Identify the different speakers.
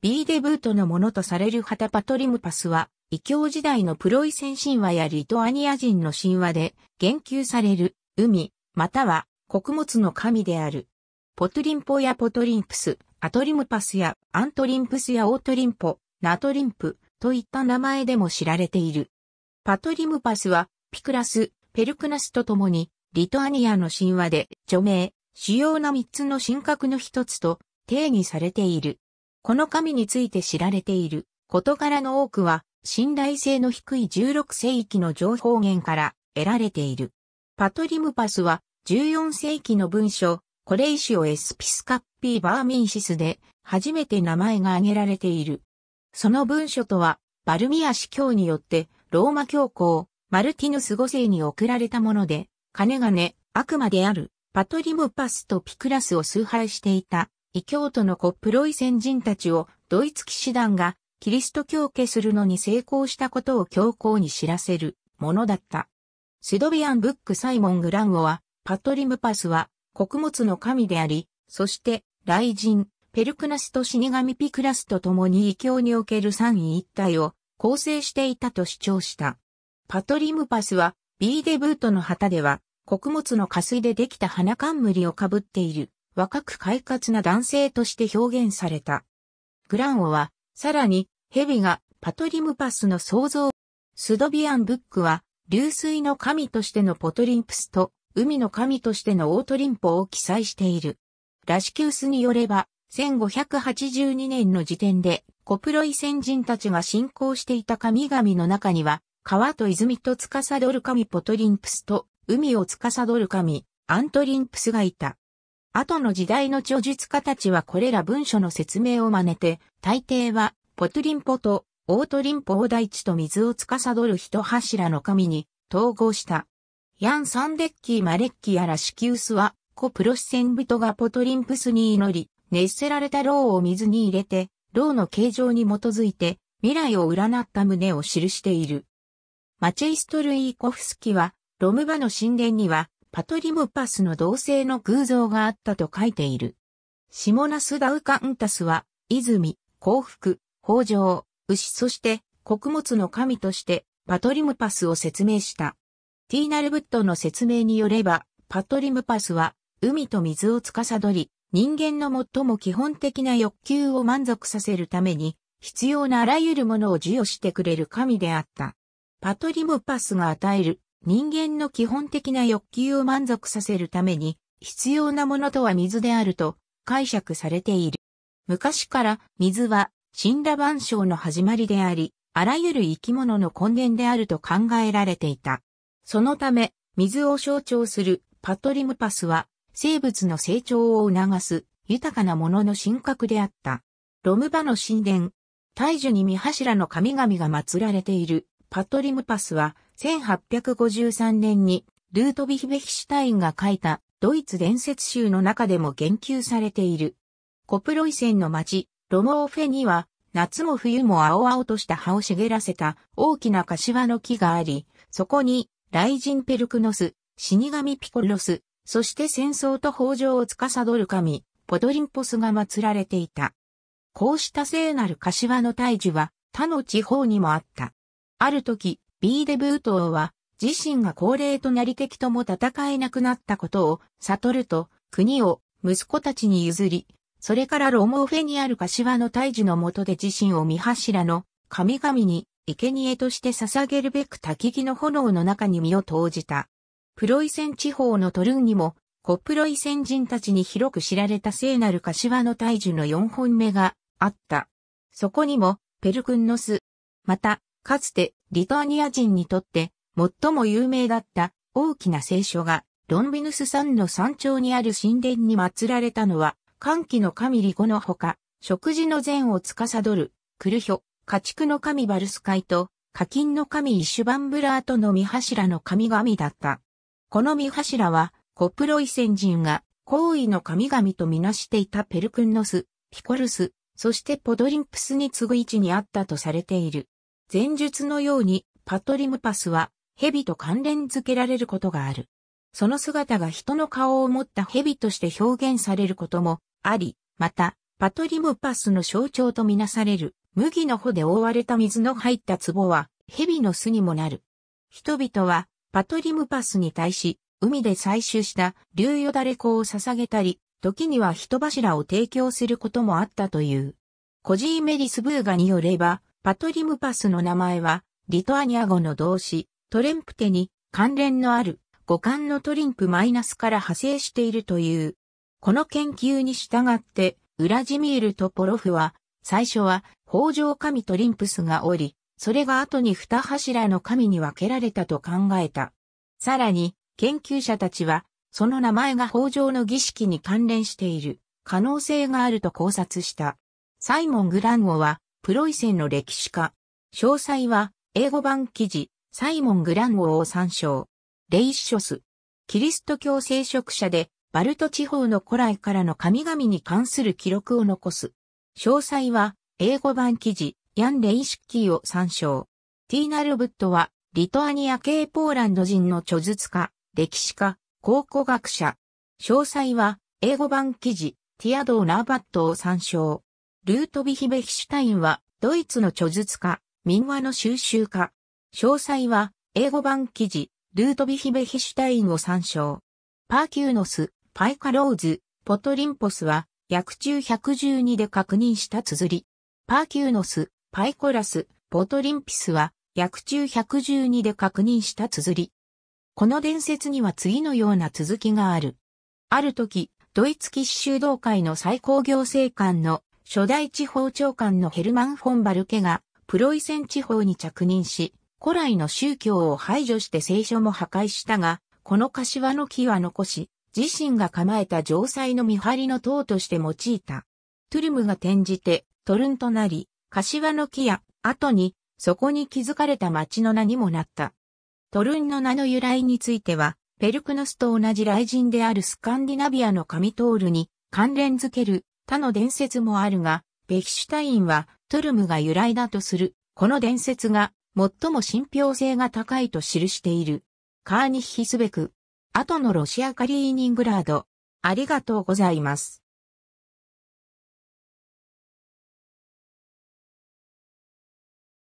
Speaker 1: B デブートのものとされるハタパトリムパスは、異教時代のプロイセン神話やリトアニア人の神話で言及される海、または穀物の神である。ポトリンポやポトリンプス、アトリムパスやアントリンプスやオートリンポ、ナトリンプといった名前でも知られている。パトリムパスはピクラス、ペルクナスと共にリトアニアの神話で著名、主要な三つの神格の一つと定義されている。この神について知られている事柄の多くは信頼性の低い16世紀の情報源から得られている。パトリムパスは14世紀の文書コレイシオ・エスピスカッピー・バーミンシスで初めて名前が挙げられている。その文書とはバルミア司教によってローマ教皇マルティヌス5世に送られたもので、金々、悪魔であるパトリムパスとピクラスを崇拝していた異教徒のコップロイ先人たちをドイツ騎士団がキリスト教化するのに成功したことを教皇に知らせるものだった。セドビアンブックサイモン・グランゴは、パトリムパスは穀物の神であり、そして雷神、ペルクナスと死神ピクラスと共に異教における三位一体を構成していたと主張した。パトリムパスは、ビーデブートの旗では、穀物の加水でできた花冠をかぶっている。若く快活な男性として表現された。グランオは、さらに、蛇がパトリムパスの創造。スドビアンブックは、流水の神としてのポトリンプスと、海の神としてのオートリンポを記載している。ラシキウスによれば、1582年の時点で、コプロイ先人たちが信仰していた神々の中には、川と泉と司る神ポトリンプスと、海を司る神、アントリンプスがいた。後の時代の著述家たちはこれら文書の説明を真似て、大抵は、ポトリンポと、オートリンポ大大地と水を司る人柱の神に統合した。ヤン・サンデッキー・マレッキやラシキウスは、コプロシセン人がポトリンプスに祈り、熱せられた牢を水に入れて、牢の形状に基づいて、未来を占った旨を記している。マチェイストル・イーコフスキは、ロムバの神殿には、パトリムパスの同性の偶像があったと書いている。シモナス・ダウカンタスは、泉、幸福、豊穣、牛そして穀物の神としてパトリムパスを説明した。ティーナルブットの説明によれば、パトリムパスは海と水を司り、人間の最も基本的な欲求を満足させるために、必要なあらゆるものを授与してくれる神であった。パトリムパスが与える人間の基本的な欲求を満足させるために必要なものとは水であると解釈されている。昔から水は神羅万象の始まりであり、あらゆる生き物の根源であると考えられていた。そのため、水を象徴するパトリムパスは、生物の成長を促す豊かなものの神格であった。ロムバの神殿、大樹に見柱の神々が祀られているパトリムパスは、1853年にルートヴィヒベヒシュタインが書いたドイツ伝説集の中でも言及されている。コプロイセンの町、ロモーフェには、夏も冬も青々とした葉を茂らせた大きな柏の木があり、そこに、雷神ペルクノス、死神ピコロス、そして戦争と豊穣を司る神、ポドリンポスが祀られていた。こうした聖なる柏の大樹は他の地方にもあった。ある時、B デブートは、自身が高齢となり敵とも戦えなくなったことを悟ると、国を息子たちに譲り、それからロモフェにある柏の大樹の下で自身を見柱の神々に生贄として捧げるべく焚木の炎の中に身を投じた。プロイセン地方のトルンにも、コプロイセン人たちに広く知られた聖なる柏の大樹の4本目があった。そこにも、ペルクンノス、また、かつてリトアニア人にとって最も有名だった大きな聖書がロンビヌス山の山頂にある神殿に祀られたのは、歓喜の神リゴのほか、食事の善を司る、クルヒョ、家畜の神バルスカイと、課金の神イシュバンブラートの御柱の神々だった。この御柱は、コプロイセン人が、好意の神々とみなしていたペルクンノス、ピコルス、そしてポドリンプスに次ぐ位置にあったとされている。前述のようにパトリムパスは蛇と関連付けられることがある。その姿が人の顔を持った蛇として表現されることもあり、また、パトリムパスの象徴とみなされる麦の穂で覆われた水の入った壺は蛇の巣にもなる。人々はパトリムパスに対し、海で採取した流よだれ子を捧げたり、時には人柱を提供することもあったという。コジーメリスブーガによれば、パトリムパスの名前は、リトアニア語の動詞、トレンプテに関連のある五感のトリンプマイナスから派生しているという。この研究に従って、ウラジミールとポロフは、最初は北条神トリンプスがおり、それが後に二柱の神に分けられたと考えた。さらに、研究者たちは、その名前が法上の儀式に関連している可能性があると考察した。サイモン・グランゴは、プロイセンの歴史家。詳細は、英語版記事、サイモン・グランーを参照。レイショス。キリスト教聖職者で、バルト地方の古来からの神々に関する記録を残す。詳細は、英語版記事、ヤン・レイシッキーを参照。ティーナ・ルブットは、リトアニア系ポーランド人の著述家、歴史家、考古学者。詳細は、英語版記事、ティアドー・ナーバットを参照。ルートヴィヒ・ベヒシュタインは、ドイツの著述家、民話の収集家。詳細は、英語版記事、ルートヴィヒ・ベヒシュタインを参照。パーキューノス、パイカローズ、ポトリンポスは、薬中112で確認した綴り。パーキューノス、パイコラス、ポトリンピスは、薬中112で確認した綴り。この伝説には次のような続きがある。ある時、ドイツ騎士修道会の最高行政官の初代地方長官のヘルマン・フォン・バルケが、プロイセン地方に着任し、古来の宗教を排除して聖書も破壊したが、この柏の木は残し、自身が構えた城塞の見張りの塔として用いた。トゥルムが転じて、トルンとなり、柏の木や、後に、そこに築かれた町の名にもなった。トルンの名の由来については、ペルクノスと同じ雷神であるスカンディナビアの神トールに関連づける他の伝説もあるが、ベヒシュタインはトルムが由来だとする、この伝説が最も信憑性が高いと記している。カーニッヒスベク。後のロシアカリーニングラード。ありがとうございます。